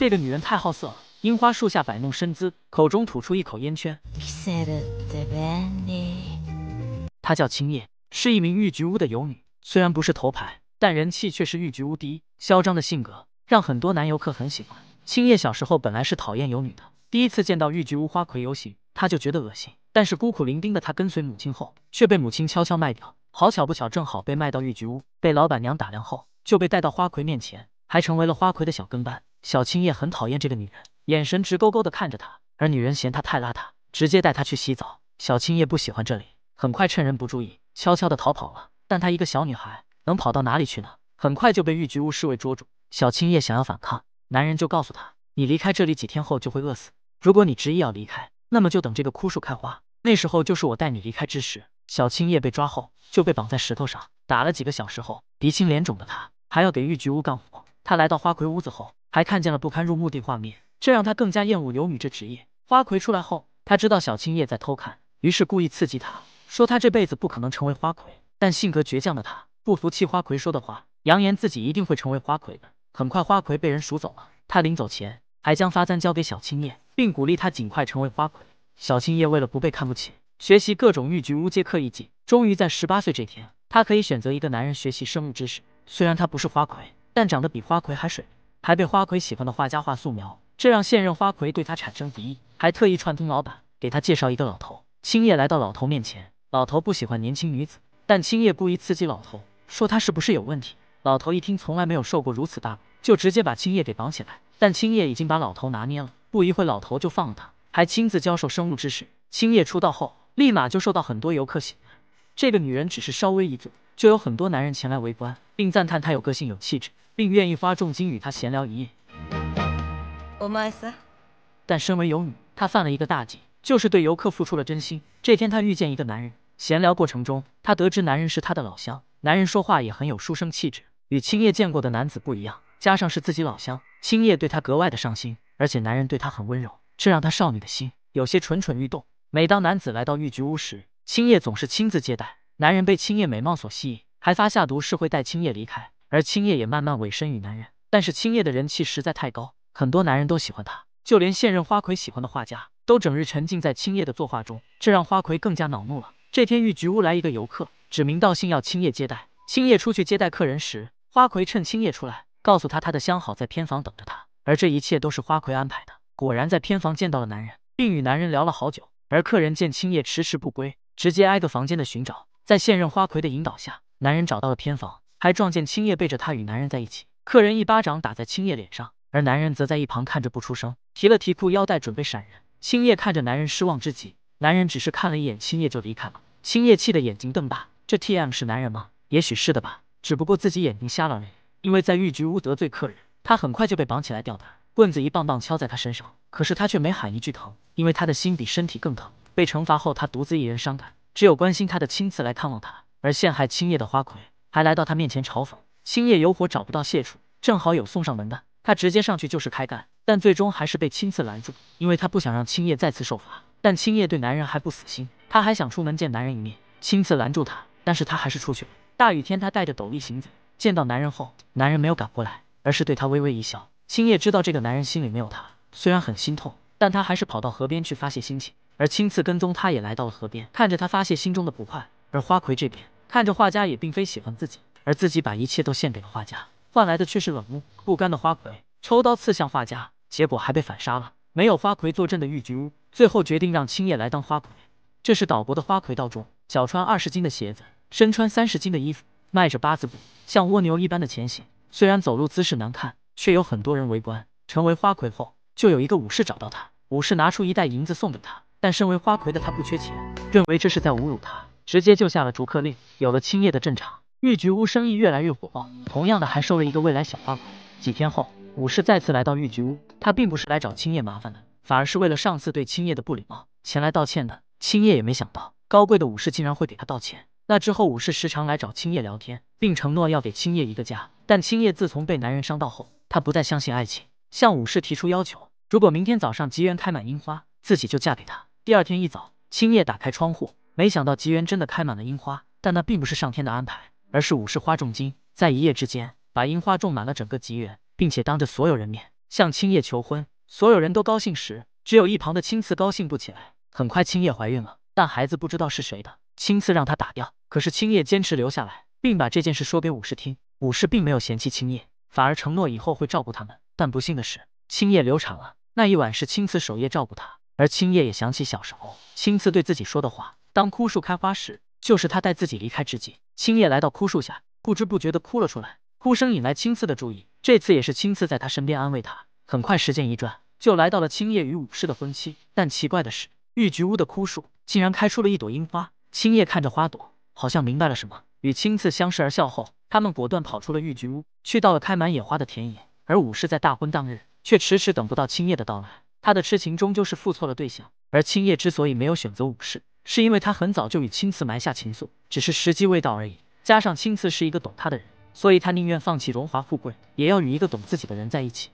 这个女人太好色了，樱花树下摆弄身姿，口中吐出一口烟圈。她叫青叶，是一名玉菊屋的游女，虽然不是头牌，但人气却是玉菊屋第一。嚣张的性格让很多男游客很喜欢。青叶小时候本来是讨厌游女的，第一次见到玉菊屋花魁游行，她就觉得恶心。但是孤苦伶仃的她跟随母亲后，却被母亲悄悄卖掉。好巧不巧，正好被卖到玉菊屋，被老板娘打量后就被带到花魁面前，还成为了花魁的小跟班。小青叶很讨厌这个女人，眼神直勾勾的看着她，而女人嫌她太邋遢，直接带她去洗澡。小青叶不喜欢这里，很快趁人不注意，悄悄的逃跑了。但她一个小女孩，能跑到哪里去呢？很快就被玉菊屋侍卫捉住。小青叶想要反抗，男人就告诉她，你离开这里几天后就会饿死。如果你执意要离开，那么就等这个枯树开花，那时候就是我带你离开之时。小青叶被抓后就被绑在石头上，打了几个小时后，鼻青脸肿的她还要给玉菊屋干活。她来到花魁屋子后。还看见了不堪入目的画面，这让他更加厌恶刘宇这职业。花魁出来后，他知道小青叶在偷看，于是故意刺激他，说他这辈子不可能成为花魁。但性格倔强的他不服气花魁说的话，扬言自己一定会成为花魁的。很快，花魁被人赎走了。他临走前还将发簪交给小青叶，并鼓励他尽快成为花魁。小青叶为了不被看不起，学习各种玉菊乌阶课艺技。终于在十八岁这天，他可以选择一个男人学习生物知识。虽然他不是花魁，但长得比花魁还水灵。还被花魁喜欢的画家画素描，这让现任花魁对他产生敌意，还特意串通老板给他介绍一个老头。青叶来到老头面前，老头不喜欢年轻女子，但青叶故意刺激老头，说他是不是有问题。老头一听从来没有受过如此大辱，就直接把青叶给绑起来。但青叶已经把老头拿捏了，不一会老头就放了他，还亲自教授生物知识。青叶出道后，立马就受到很多游客喜。这个女人只是稍微一坐，就有很多男人前来围观，并赞叹她有个性、有气质，并愿意花重金与她闲聊一夜。但身为游女，她犯了一个大忌，就是对游客付出了真心。这天，她遇见一个男人，闲聊过程中，她得知男人是她的老乡。男人说话也很有书生气质，与青叶见过的男子不一样。加上是自己老乡，青叶对他格外的上心，而且男人对她很温柔，这让她少女的心有些蠢蠢欲动。每当男子来到玉菊屋时，青叶总是亲自接待男人，被青叶美貌所吸引，还发下毒誓会带青叶离开，而青叶也慢慢委身于男人。但是青叶的人气实在太高，很多男人都喜欢她，就连现任花魁喜欢的画家，都整日沉浸在青叶的作画中，这让花魁更加恼怒了。这天，玉菊屋来一个游客，指名道姓要青叶接待。青叶出去接待客人时，花魁趁青叶出来，告诉他他的相好在偏房等着他，而这一切都是花魁安排的。果然，在偏房见到了男人，并与男人聊了好久。而客人见青叶迟迟不归。直接挨个房间的寻找，在现任花魁的引导下，男人找到了偏房，还撞见青叶背着他与男人在一起。客人一巴掌打在青叶脸上，而男人则在一旁看着不出声，提了提裤腰带准备闪人。青叶看着男人失望至极，男人只是看了一眼青叶就离开了。青叶气得眼睛瞪大，这 T M 是男人吗？也许是的吧，只不过自己眼睛瞎了。而已。因为在玉菊屋得罪客人，他很快就被绑起来吊打，棍子一棒棒敲在他身上，可是他却没喊一句疼，因为他的心比身体更疼。被惩罚后，他独自一人伤感，只有关心他的青次来看望他。而陷害青叶的花魁还来到他面前嘲讽青叶有火找不到泄处，正好有送上门的，他直接上去就是开干，但最终还是被青次拦住，因为他不想让青叶再次受罚。但青叶对男人还不死心，他还想出门见男人一面，青次拦住他，但是他还是出去了。大雨天，他带着斗笠行走，见到男人后，男人没有赶过来，而是对他微微一笑。青叶知道这个男人心里没有他，虽然很心痛，但他还是跑到河边去发泄心情。而青次跟踪他，也来到了河边，看着他发泄心中的不快。而花魁这边，看着画家也并非喜欢自己，而自己把一切都献给了画家，换来的却是冷漠。不甘的花魁抽刀刺向画家，结果还被反杀了。没有花魁坐镇的御菊屋，最后决定让青叶来当花魁。这是岛国的花魁道中，脚穿二十斤的鞋子，身穿三十斤的衣服，迈着八字步，像蜗牛一般的前行。虽然走路姿势难看，却有很多人围观。成为花魁后，就有一个武士找到他，武士拿出一袋银子送给他。但身为花魁的他不缺钱，认为这是在侮辱他，直接就下了逐客令。有了青叶的镇场，玉菊屋生意越来越火爆，同样的还收了一个未来小花魁。几天后，武士再次来到玉菊屋，他并不是来找青叶麻烦的，反而是为了上次对青叶的不礼貌前来道歉的。青叶也没想到，高贵的武士竟然会给他道歉。那之后，武士时常来找青叶聊天，并承诺要给青叶一个家。但青叶自从被男人伤到后，她不再相信爱情，向武士提出要求：如果明天早上吉园开满樱花，自己就嫁给他。第二天一早，青叶打开窗户，没想到吉原真的开满了樱花。但那并不是上天的安排，而是武士花重金在一夜之间把樱花种满了整个吉园，并且当着所有人面向青叶求婚。所有人都高兴时，只有一旁的青次高兴不起来。很快，青叶怀孕了，但孩子不知道是谁的。青次让她打掉，可是青叶坚持留下来，并把这件事说给武士听。武士并没有嫌弃青叶，反而承诺以后会照顾他们。但不幸的是，青叶流产了。那一晚是青次守夜照顾她。而青叶也想起小时候青次对自己说的话，当枯树开花时，就是他带自己离开之际。青叶来到枯树下，不知不觉地哭了出来，哭声引来青次的注意。这次也是青次在他身边安慰他。很快时间一转，就来到了青叶与武士的婚期。但奇怪的是，玉菊屋的枯树竟然开出了一朵樱花。青叶看着花朵，好像明白了什么，与青次相视而笑后，他们果断跑出了玉菊屋，去到了开满野花的田野。而武士在大婚当日，却迟迟等不到青叶的到来。他的痴情终究是付错了对象，而青叶之所以没有选择武士，是因为他很早就与青瓷埋下情愫，只是时机未到而已。加上青瓷是一个懂他的人，所以他宁愿放弃荣华富贵，也要与一个懂自己的人在一起。